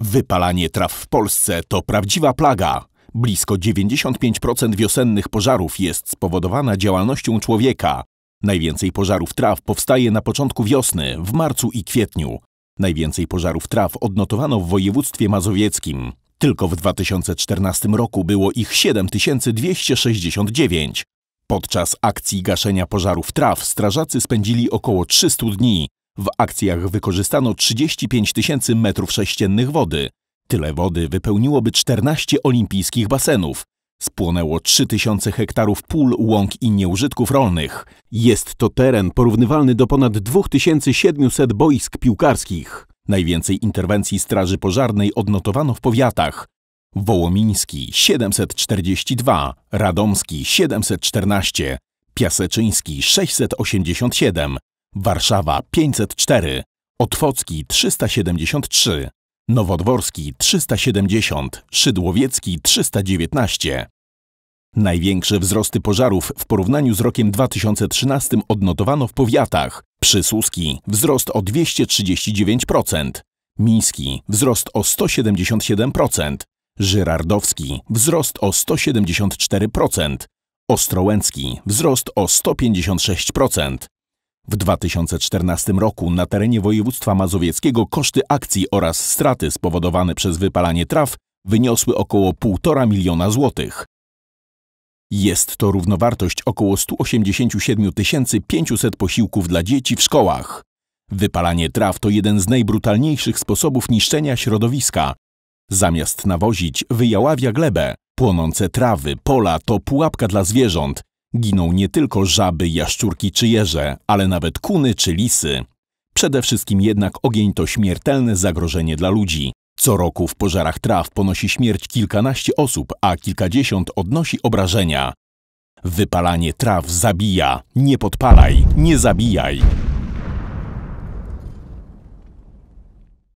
Wypalanie traw w Polsce to prawdziwa plaga. Blisko 95% wiosennych pożarów jest spowodowana działalnością człowieka. Najwięcej pożarów traw powstaje na początku wiosny, w marcu i kwietniu. Najwięcej pożarów traw odnotowano w województwie mazowieckim. Tylko w 2014 roku było ich 7269. Podczas akcji gaszenia pożarów traw strażacy spędzili około 300 dni. W akcjach wykorzystano 35 tysięcy metrów sześciennych wody. Tyle wody wypełniłoby 14 olimpijskich basenów. Spłonęło 3000 hektarów pól, łąk i nieużytków rolnych. Jest to teren porównywalny do ponad 2700 boisk piłkarskich. Najwięcej interwencji Straży Pożarnej odnotowano w powiatach Wołomiński 742, Radomski 714, Piaseczyński 687, Warszawa 504, Otwocki 373, Nowodworski 370, Szydłowiecki 319. Największe wzrosty pożarów w porównaniu z rokiem 2013 odnotowano w powiatach Przysuski wzrost o 239%, Miński wzrost o 177%, Żyrardowski wzrost o 174%, Ostrołęcki wzrost o 156%, w 2014 roku na terenie województwa mazowieckiego koszty akcji oraz straty spowodowane przez wypalanie traw wyniosły około 1,5 miliona złotych. Jest to równowartość około 187 500 posiłków dla dzieci w szkołach. Wypalanie traw to jeden z najbrutalniejszych sposobów niszczenia środowiska. Zamiast nawozić, wyjaławia glebę. Płonące trawy, pola to pułapka dla zwierząt, Giną nie tylko żaby, jaszczurki czy jeże, ale nawet kuny czy lisy. Przede wszystkim jednak ogień to śmiertelne zagrożenie dla ludzi. Co roku w pożarach traw ponosi śmierć kilkanaście osób, a kilkadziesiąt odnosi obrażenia. Wypalanie traw zabija. Nie podpalaj, nie zabijaj.